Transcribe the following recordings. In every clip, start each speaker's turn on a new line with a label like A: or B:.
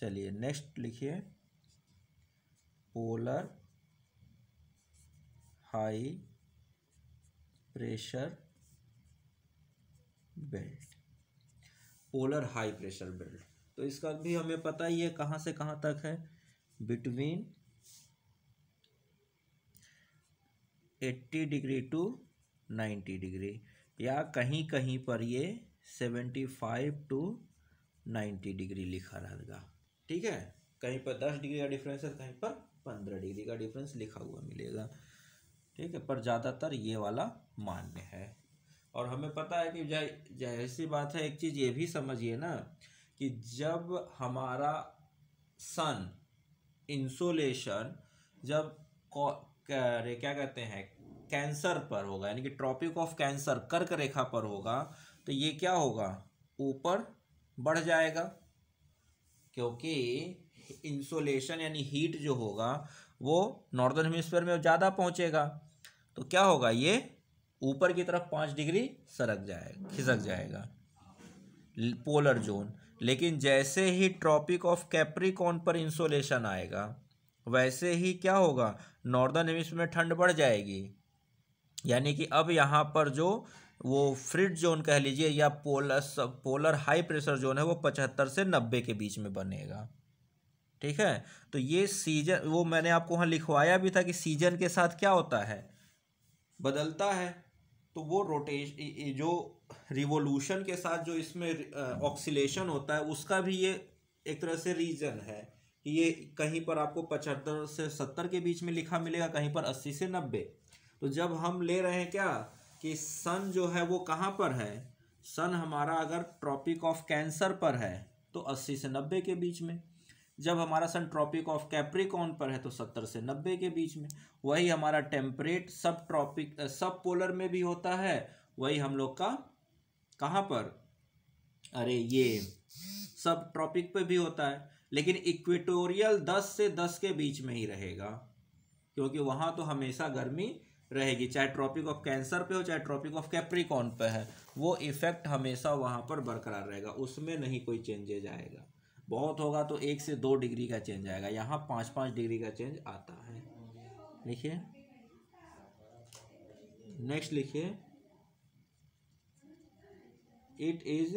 A: चलिए नेक्स्ट लिखिए polar high pressure belt polar high pressure belt तो इसका भी हमें पता ही है कहाँ से कहाँ तक है बिटवीन 80 डिग्री टू 90 डिग्री या कहीं कहीं पर ये 75 टू 90 डिग्री लिखा रहेगा ठीक है कहीं पर दस डिग्री का डिफरेंस है कहीं पर पंद्रह डिग्री का डिफरेंस लिखा हुआ मिलेगा ठीक है पर ज़्यादातर ये वाला मान्य है और हमें पता है कि जय सी बात है एक चीज़ ये भी समझिए ना कि जब हमारा सन इंसोलेशन जब क्या कहते हैं कैंसर पर होगा यानी कि ट्रॉपिक ऑफ कैंसर कर्क रेखा पर होगा तो ये क्या होगा ऊपर बढ़ जाएगा क्योंकि इंसोलेशन यानी हीट जो होगा वो नॉर्दर्न हेमिस्फेयर में ज़्यादा पहुँचेगा तो क्या होगा ये ऊपर की तरफ पाँच डिग्री सरक जाएगा खिसक जाएगा पोलर जोन लेकिन जैसे ही ट्रॉपिक ऑफ कैप्रिकॉन पर इंसोलेशन आएगा वैसे ही क्या होगा नॉर्दर्न हेमिस्फेयर में ठंड बढ़ जाएगी यानी कि अब यहाँ पर जो वो फ्रिड जोन कह लीजिए या polar polar high pressure zone है वो पचहत्तर से नब्बे के बीच में बनेगा ठीक है तो ये सीजन वो मैंने आपको वहाँ लिखवाया भी था कि सीजन के साथ क्या होता है बदलता है तो वो रोटेश जो रिवोल्यूशन के साथ जो इसमें ऑक्सीलेशन होता है उसका भी ये एक तरह से रीज़न है कि ये कहीं पर आपको पचहत्तर से सत्तर के बीच में लिखा मिलेगा कहीं पर अस्सी से नब्बे तो जब हम ले रहे हैं क्या कि सन जो है वो कहाँ पर है सन हमारा अगर ट्रॉपिक ऑफ कैंसर पर है तो अस्सी से नब्बे के बीच में जब हमारा सन ट्रॉपिक ऑफ कैप्रिकॉन पर है तो सत्तर से नब्बे के बीच में वही हमारा टेम्परेट सब ट्रॉपिक सब पोलर में भी होता है वही हम लोग का कहाँ पर अरे ये सब ट्रॉपिक पे भी होता है लेकिन इक्वेटोरियल दस से दस के बीच में ही रहेगा क्योंकि वहाँ तो हमेशा गर्मी रहेगी चाहे ट्रॉपिक ऑफ कैंसर पे हो चाहे ट्रॉपिक ऑफ कैप्रिकॉन पे है वो इफेक्ट हमेशा वहाँ पर बरकरार रहेगा उसमें नहीं कोई चेंजेज आएगा बहुत होगा तो एक से दो डिग्री का चेंज आएगा यहाँ पाँच पाँच डिग्री का चेंज आता है लिखिए नेक्स्ट लिखिए it is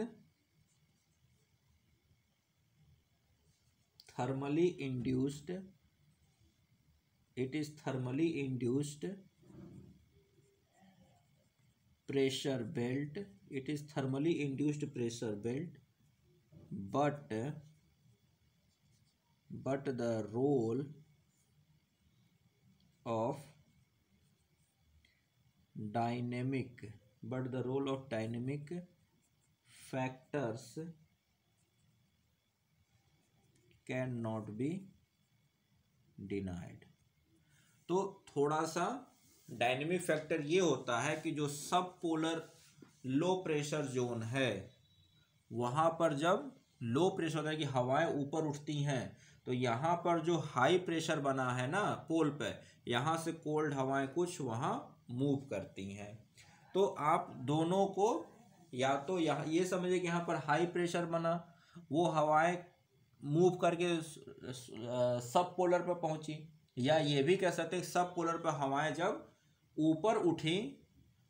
A: thermally induced it is thermally induced pressure belt it is thermally induced pressure belt but but the role of dynamic but the role of dynamic factors can not be denied तो थोड़ा सा dynamic factor ये होता है कि जो सब polar लो pressure zone है वहाँ पर जब लो प्रेशर होता है कि हवाएं ऊपर उठती हैं तो यहाँ पर जो हाई प्रेशर बना है ना पोल पे यहाँ से कोल्ड हवाएं कुछ वहाँ मूव करती हैं तो आप दोनों को या तो यहाँ ये समझिए कि यहाँ पर हाई प्रेशर बना वो हवाएं मूव करके सब पोलर पर पहुँची या ये भी कह सकते सब पोलर पर हवाएं जब ऊपर उठी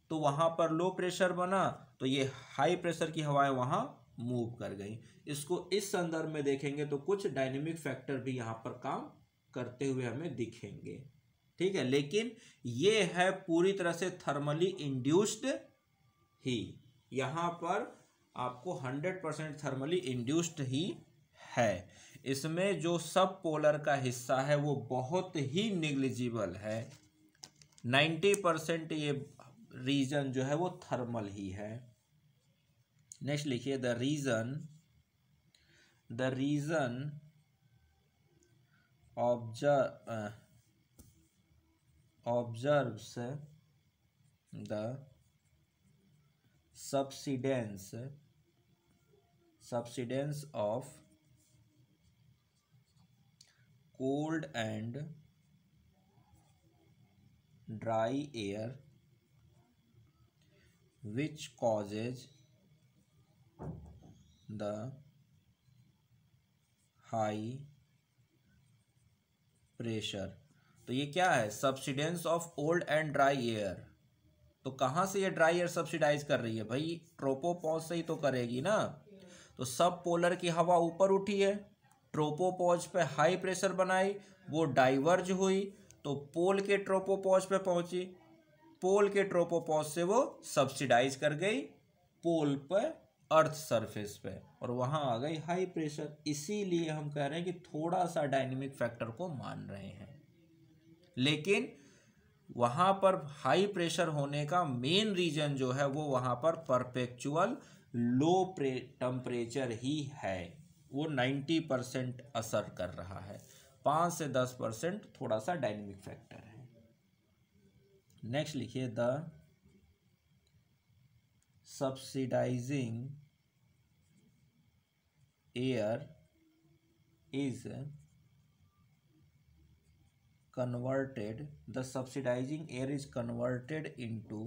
A: तो वहाँ पर लो प्रेशर बना तो ये हाई प्रेशर की हवाएं वहाँ मूव कर गई इसको इस संदर्भ में देखेंगे तो कुछ डायनेमिक फैक्टर भी यहाँ पर काम करते हुए हमें दिखेंगे ठीक है लेकिन ये है पूरी तरह से थर्मली इंड्यूस्ड ही यहाँ पर आपको हंड्रेड परसेंट थर्मली इंड्यूस्ड ही है इसमें जो सब पोलर का हिस्सा है वो बहुत ही निग्लिजिबल है नाइन्टी परसेंट ये रीज़न जो है वो थर्मल ही है नेक्स्ट लिखिए the reason the reason observe observes the subsidence subsidence of cold and dry air which causes the high pressure तो ये क्या है subsidence of cold and dry air तो कहाँ से ये ड्राई एयर सब्सिडाइज कर रही है भाई ट्रोपोपॉज से ही तो करेगी ना तो सब पोलर की हवा ऊपर उठी है ट्रोपोपॉज पे हाई प्रेशर बनाई वो डाइवर्ज हुई तो पोल के ट्रोपोपॉज पे पहुंची पोल के ट्रोपोपॉज से वो सब्सिडाइज कर गई पोल पर अर्थ सरफेस पे और वहाँ आ गई हाई प्रेशर इसीलिए हम कह रहे हैं कि थोड़ा सा डायनेमिक फैक्टर को मान रहे हैं लेकिन वहाँ पर हाई प्रेशर होने का मेन रीजन जो है वो वहाँ पर परपेक्चुअल लो टेम्परेचर ही है वो 90 परसेंट असर कर रहा है पांच से दस परसेंट थोड़ा सा डायनेमिक फैक्टर है नेक्स्ट लिखिए the subsidising air is converted the subsidising air is converted into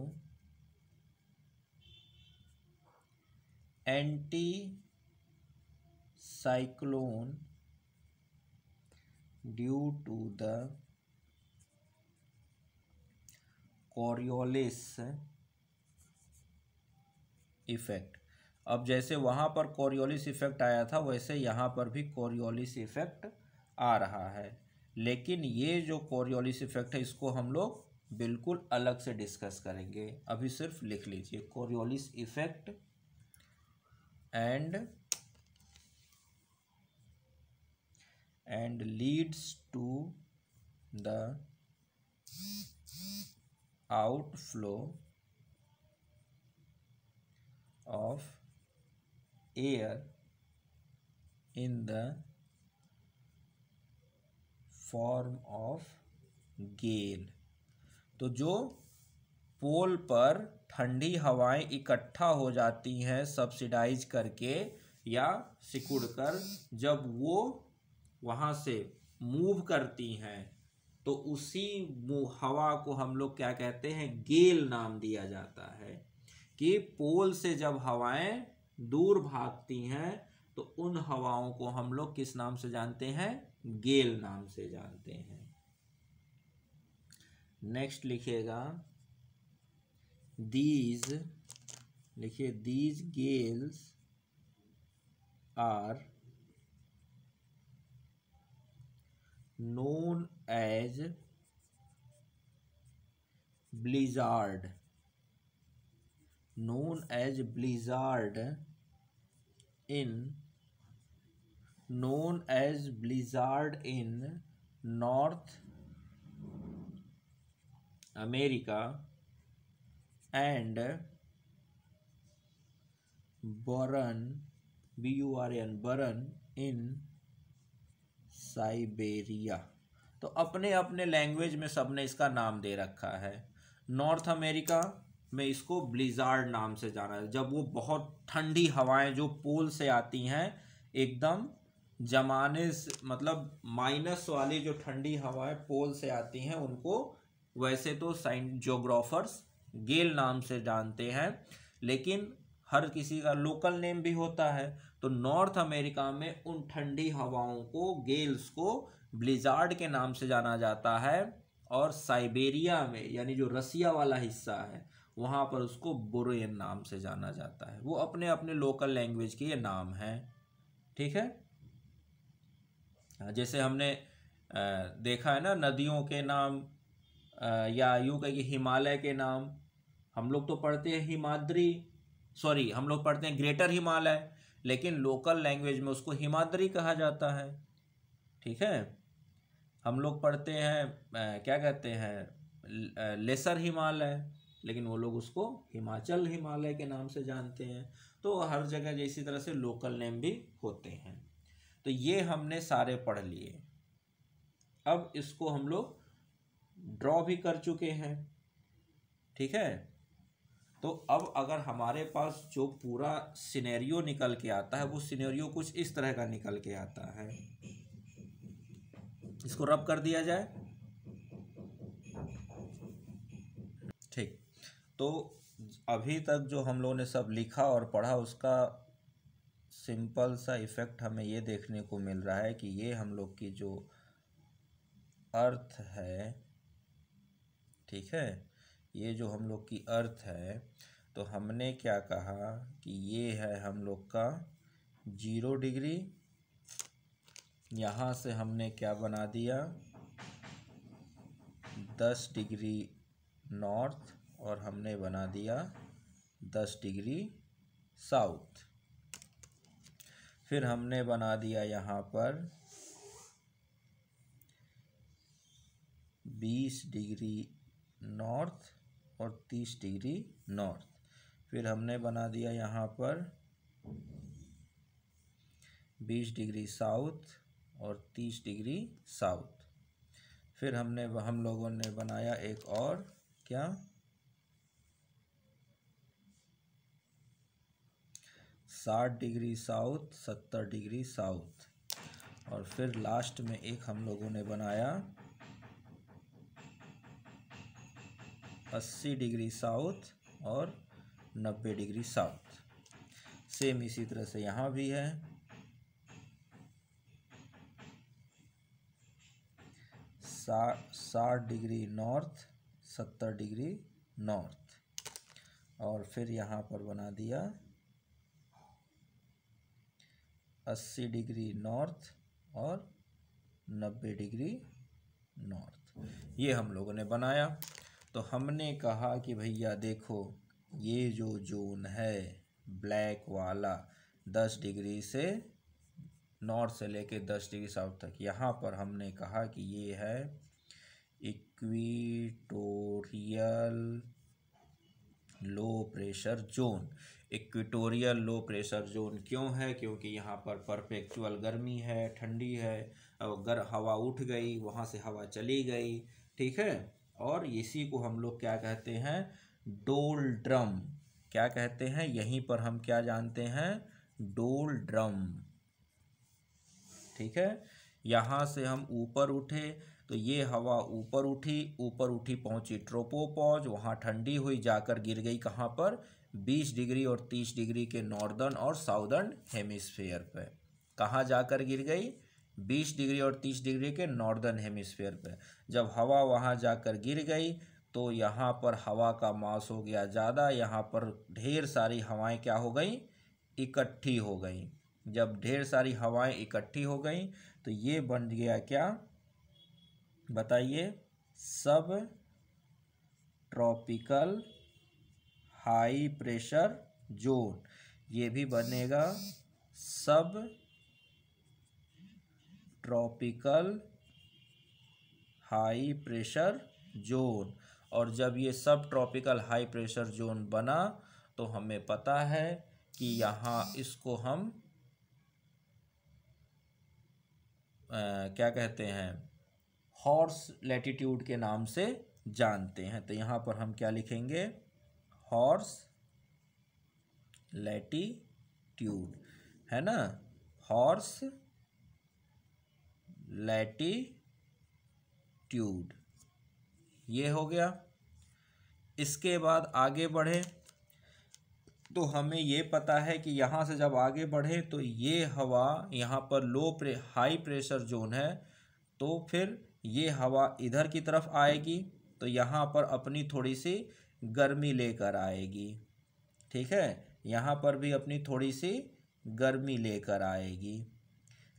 A: anticyclone due to the Coriolis effect अब जैसे वहाँ पर कोरियोलिस इफेक्ट आया था वैसे यहाँ पर भी कोरियोलिस इफेक्ट आ रहा है लेकिन ये जो कोरियोलिस इफेक्ट है इसको हम लोग बिल्कुल अलग से डिस्कस करेंगे अभी सिर्फ लिख लीजिए Coriolis effect and and leads to the outflow of air in the form of gale तो जो पोल पर ठंडी हवाएं इकट्ठा हो जाती हैं सब्सिडाइज करके या सिकुड़ कर जब वो वहाँ से मूव करती हैं तो उसी हवा को हम लोग क्या कहते हैं गेल नाम दिया जाता है कि पोल से जब हवाएं दूर भागती हैं तो उन हवाओं को हम लोग किस नाम से जानते हैं गेल नाम से जानते हैं नेक्स्ट लिखिएगा दीज लिखिए these gales are known as blizzard known as blizzard in known as blizzard in north america and burn b u r n burn in Siberia तो अपने अपने लैंग्वेज में सबने इसका नाम दे रखा है नॉर्थ अमेरिका में इसको ब्लिजार्ड नाम से जाना है जब वो बहुत ठंडी हवाएं जो पोल से आती हैं एकदम जमाने से मतलब माइनस वाली जो ठंडी हवाएं पोल से आती हैं उनको वैसे तो साइन जोग्राफर्स गेल नाम से जानते हैं लेकिन हर किसी का लोकल नेम भी होता है तो नॉर्थ अमेरिका में उन ठंडी हवाओं को गेल्स को ब्लिजार्ड के नाम से जाना जाता है और साइबेरिया में यानी जो रसिया वाला हिस्सा है वहाँ पर उसको बुरेन नाम से जाना जाता है वो अपने अपने लोकल लैंग्वेज के ये नाम हैं ठीक है जैसे हमने देखा है ना नदियों के नाम या यूँ कहिए हिमालय के नाम हम लोग तो पढ़ते हैं हिमाद्री सॉरी हम लोग पढ़ते हैं ग्रेटर हिमालय लेकिन लोकल लैंग्वेज में उसको हिमाद्री कहा जाता है ठीक है हम लोग पढ़ते हैं क्या कहते हैं लेसर हिमालय लेकिन वो लोग उसको हिमाचल हिमालय के नाम से जानते हैं तो हर जगह जैसी तरह से लोकल नेम भी होते हैं तो ये हमने सारे पढ़ लिए अब इसको हम लोग ड्रॉ भी कर चुके हैं ठीक है तो अब अगर हमारे पास जो पूरा सिनेरियो निकल के आता है वो सिनेरियो कुछ इस तरह का निकल के आता है इसको रब कर दिया जाए ठीक तो अभी तक जो हम लोगों ने सब लिखा और पढ़ा उसका सिंपल सा इफ़ेक्ट हमें ये देखने को मिल रहा है कि ये हम लोग की जो अर्थ है ठीक है ये जो हम लोग की अर्थ है तो हमने क्या कहा कि ये है हम लोग का जीरो डिग्री यहाँ से हमने क्या बना दिया दस डिग्री नॉर्थ और हमने बना दिया दस डिग्री साउथ फिर हमने बना दिया यहाँ पर बीस डिग्री नॉर्थ और तीस डिग्री नॉर्थ फिर हमने बना दिया यहाँ पर बीस डिग्री साउथ और तीस डिग्री साउथ फिर हमने हम लोगों ने बनाया एक और क्या साठ डिग्री साउथ सत्तर डिग्री साउथ और फिर लास्ट में एक हम लोगों ने बनाया अस्सी डिग्री साउथ और नब्बे डिग्री साउथ सेम इसी तरह से यहाँ भी है साठ डिग्री नॉर्थ सत्तर डिग्री नॉर्थ और फिर यहाँ पर बना दिया अस्सी डिग्री नॉर्थ और नब्बे डिग्री नॉर्थ ये हम लोगों ने बनाया तो हमने कहा कि भैया देखो ये जो जोन है ब्लैक वाला दस डिग्री से नॉर्थ से लेके दस डिग्री साउथ तक यहाँ पर हमने कहा कि ये है equatorial low pressure zone equatorial low pressure zone क्यों है क्योंकि यहाँ पर परपेक्चुअल गर्मी है ठंडी है और गर हवा उठ गई वहाँ से हवा चली गई ठीक है और इसी को हम लोग क्या कहते हैं डोल ड्रम क्या कहते हैं यहीं पर हम क्या जानते हैं डोल ड्रम ठीक है यहाँ से हम ऊपर उठे तो ये हवा ऊपर उठी ऊपर उठी पहुंची ट्रोपोपॉज वहाँ ठंडी हुई जाकर गिर गई कहाँ पर 20 डिग्री और 30 डिग्री के नॉर्दर्न और साउदर्न हेमिस्फेयर पे कहाँ जाकर गिर गई बीस डिग्री और तीस डिग्री के नॉर्दर्न हेमिस्फेयर पे जब हवा वहाँ जाकर गिर गई तो यहाँ पर हवा का मास हो गया ज़्यादा यहाँ पर ढेर सारी हवाएं क्या हो गई इकट्ठी हो गई जब ढेर सारी हवाएं इकट्ठी हो गई तो ये बन गया क्या बताइए सब ट्रॉपिकल हाई प्रेशर जोन ये भी बनेगा सब ट्रॉपिकल हाई प्रेशर जोन और जब ये सब ट्रॉपिकल हाई प्रेशर जोन बना तो हमें पता है कि यहाँ इसको हम आ, क्या कहते हैं हॉर्स लेटीट्यूड के नाम से जानते हैं तो यहाँ पर हम क्या लिखेंगे हॉर्स लेटीट्यूड है ना हॉर्स लैटीट्यूड ये हो गया इसके बाद आगे बढ़े तो हमें ये पता है कि यहाँ से जब आगे बढ़े तो ये हवा यहाँ पर लो प्रे हाई प्रेशर जोन है तो फिर ये हवा इधर की तरफ आएगी तो यहाँ पर अपनी थोड़ी सी गर्मी लेकर आएगी ठीक है यहाँ पर भी अपनी थोड़ी सी गर्मी लेकर आएगी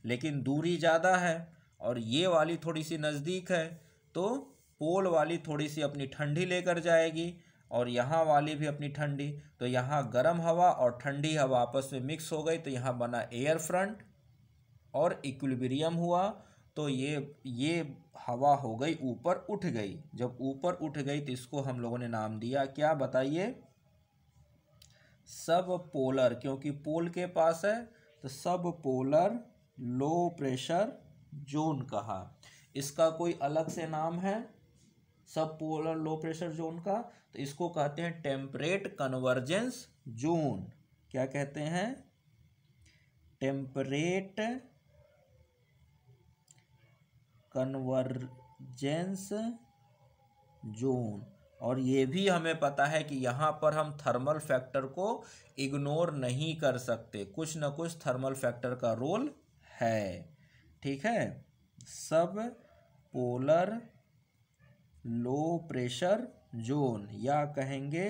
A: लेकिन दूरी ज़्यादा है और ये वाली थोड़ी सी नज़दीक है तो पोल वाली थोड़ी सी अपनी ठंडी लेकर जाएगी और यहाँ वाली भी अपनी ठंडी तो यहाँ गर्म हवा और ठंडी हवा आपस में मिक्स हो गई तो यहाँ बना एयर फ्रंट और इक्विलिब्रियम हुआ तो ये ये हवा हो गई ऊपर उठ गई जब ऊपर उठ गई तो इसको हम लोगों ने नाम दिया क्या बताइए सब पोलर क्योंकि पोल के पास है तो सब पोलर लो प्रेशर जोन कहा इसका कोई अलग से नाम है सब पोलर लो प्रेशर जोन का तो इसको कहते हैं टेम्परेट कन्वर्जेंस जोन क्या कहते हैं टेम्परेट कन्वर्जेंस जोन और ये भी हमें पता है कि यहाँ पर हम थर्मल फैक्टर को इग्नोर नहीं कर सकते कुछ ना कुछ थर्मल फैक्टर का रोल है ठीक है सब पोलर लो प्रेशर जोन या कहेंगे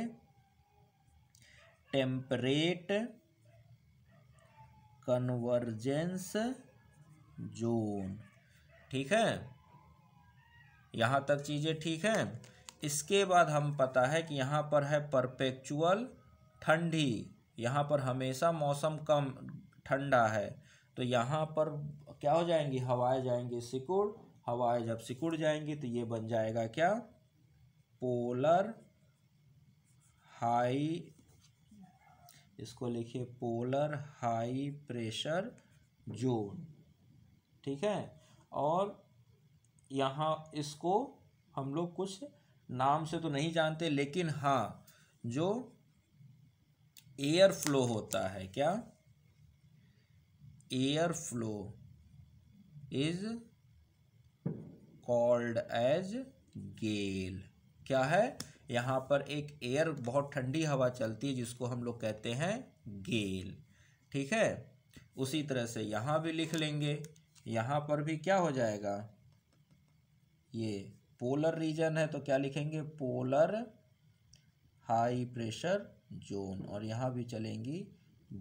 A: टेम्परेट कन्वर्जेंस जोन ठीक है यहाँ तक चीज़ें ठीक हैं इसके बाद हम पता है कि यहाँ पर है परपेक्चुअल ठंडी यहाँ पर हमेशा मौसम कम ठंडा है तो यहाँ पर क्या हो जाएंगी हवाएं जाएंगी सिकुड़ हवाएं जब सिकुड़ जाएंगी तो ये बन जाएगा क्या पोलर हाई इसको लिखिए पोलर हाई प्रेशर जोन ठीक है और यहाँ इसको हम लोग कुछ नाम से तो नहीं जानते लेकिन हाँ जो एयर फ्लो होता है क्या air flow is called as gale क्या है यहाँ पर एक एयर बहुत ठंडी हवा चलती है जिसको हम लोग कहते हैं गेल ठीक है उसी तरह से यहाँ भी लिख लेंगे यहाँ पर भी क्या हो जाएगा ये पोलर रीजन है तो क्या लिखेंगे पोलर हाई प्रेशर जोन और यहाँ भी चलेंगी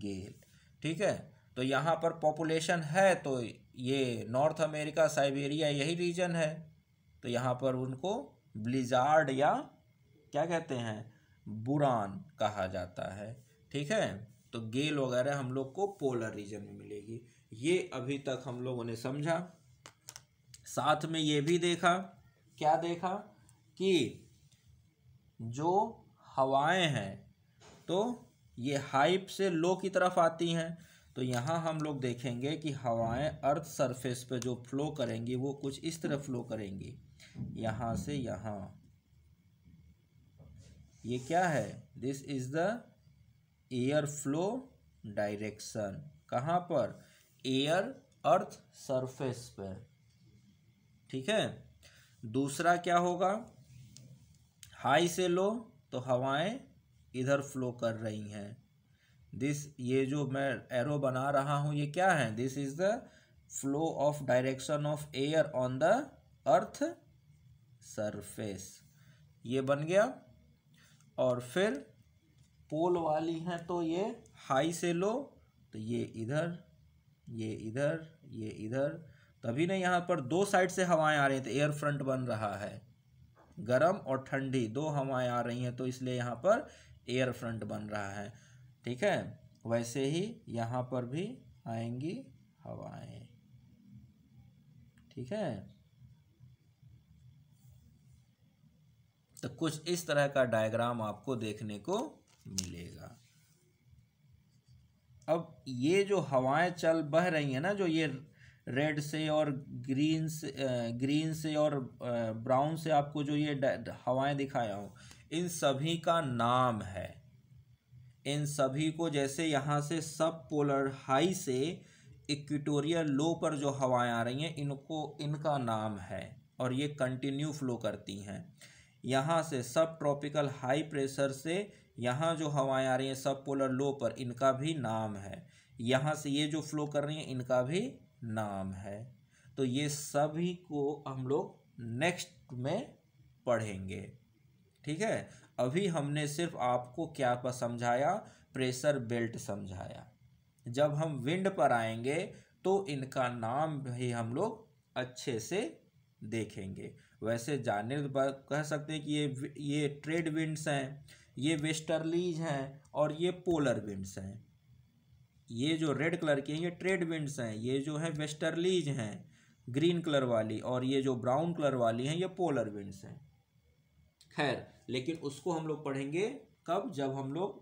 A: गेल ठीक है तो यहाँ पर पॉपुलेशन है तो ये नॉर्थ अमेरिका साइबेरिया यही रीजन है तो यहाँ पर उनको ब्लिजार्ड या क्या कहते हैं बुरान कहा जाता है ठीक है तो गेल वगैरह हम लोग को पोलर रीजन में मिलेगी ये अभी तक हम लोगों ने समझा साथ में ये भी देखा क्या देखा कि जो हवाएं हैं तो ये हाइप से लो की तरफ आती हैं तो यहाँ हम लोग देखेंगे कि हवाएं अर्थ सरफेस पे जो फ्लो करेंगी वो कुछ इस तरह फ्लो करेंगी यहाँ से यहाँ ये क्या है this is the air flow direction कहाँ पर एयर अर्थ सरफेस पे ठीक है दूसरा क्या होगा हाई से लो तो हवाएं इधर फ्लो कर रही हैं दिस ये जो मैं एरो बना रहा हूँ ये क्या है this is the flow of direction of air on the earth surface ये बन गया और फिर पोल वाली हैं तो ये हाई से लो तो ये इधर ये इधर ये इधर तभी ना यहाँ पर दो साइड से हवाएं आ रही थी तो एयर फ्रंट बन रहा है गर्म और ठंडी दो हवाएं आ रही हैं तो इसलिए यहाँ पर एयर फ्रंट बन रहा है ठीक है वैसे ही यहाँ पर भी आएंगी हवाएं ठीक है तो कुछ इस तरह का डायग्राम आपको देखने को मिलेगा अब ये जो हवाएं चल बह रही हैं ना जो ये रेड से और ग्रीन से ग्रीन से और ब्राउन से आपको जो ये हवाएं दिखाया हूँ इन सभी का नाम है इन सभी को जैसे यहाँ से सब पोलर हाई से इक्विटोरियल लो पर जो हवाएं आ रही हैं इनको इनका नाम है और ये कंटिन्यू फ्लो करती हैं यहाँ से सब ट्रॉपिकल हाई प्रेशर से यहाँ जो हवाएं आ रही हैं सब पोलर लो पर इनका भी नाम है यहाँ से ये जो फ्लो कर रही हैं इनका भी नाम है तो ये सभी को हम लोग नेक्स्ट में पढ़ेंगे ठीक है अभी हमने सिर्फ आपको क्या पर समझाया प्रेशर बेल्ट समझाया जब हम विंड पर आएंगे तो इनका नाम भी हम लोग अच्छे से देखेंगे वैसे जाने पर कह सकते हैं कि ये ये ट्रेड विंड्स हैं ये वेस्टर्लीज हैं और ये पोलर विंड्स हैं ये जो रेड कलर के हैं ये ट्रेड विंड्स हैं ये जो है वेस्टर्लीज हैं ग्रीन कलर वाली और ये जो ब्राउन कलर वाली हैं ये पोलर विंड्स हैं खैर लेकिन उसको हम लोग पढ़ेंगे कब जब हम लोग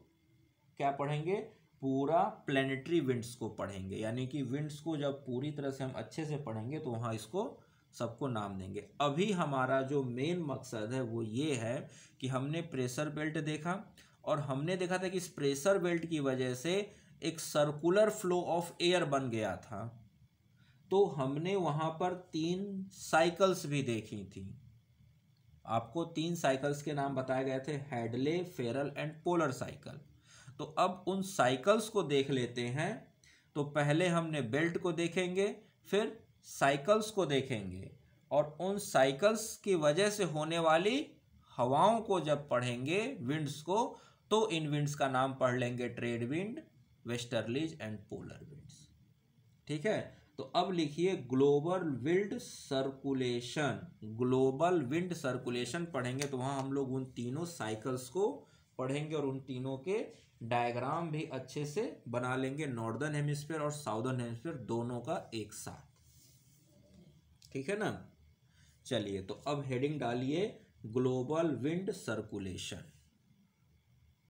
A: क्या पढ़ेंगे पूरा प्लेनेटरी विंड्स को पढ़ेंगे यानी कि विंड्स को जब पूरी तरह से हम अच्छे से पढ़ेंगे तो वहाँ इसको सबको नाम देंगे अभी हमारा जो मेन मकसद है वो ये है कि हमने प्रेशर बेल्ट देखा और हमने देखा था कि इस प्रेशर बेल्ट की वजह से एक सर्कुलर फ्लो ऑफ एयर बन गया था तो हमने वहाँ पर तीन साइकल्स भी देखी थी आपको तीन साइकिल्स के नाम बताए गए थे Hadley Ferrel and polar cycle तो अब उन साइकिल्स को देख लेते हैं तो पहले हमने बेल्ट को देखेंगे फिर साइकिल्स को देखेंगे और उन साइकिल्स की वजह से होने वाली हवाओं को जब पढ़ेंगे विंड्स को तो इन विंड्स का नाम पढ़ लेंगे trade wind westerlies and polar winds ठीक है तो अब लिखिए global wind circulation global wind circulation पढ़ेंगे तो वहाँ हम लोग उन तीनों साइकिल्स को पढ़ेंगे और उन तीनों के डायग्राम भी अच्छे से बना लेंगे नॉर्दर्न हेमिस्फीयर और साउदर्न हेमिस्फीयर दोनों का एक साथ ठीक है ना चलिए तो अब हेडिंग डालिए ग्लोबल विंड सर्कुलेशन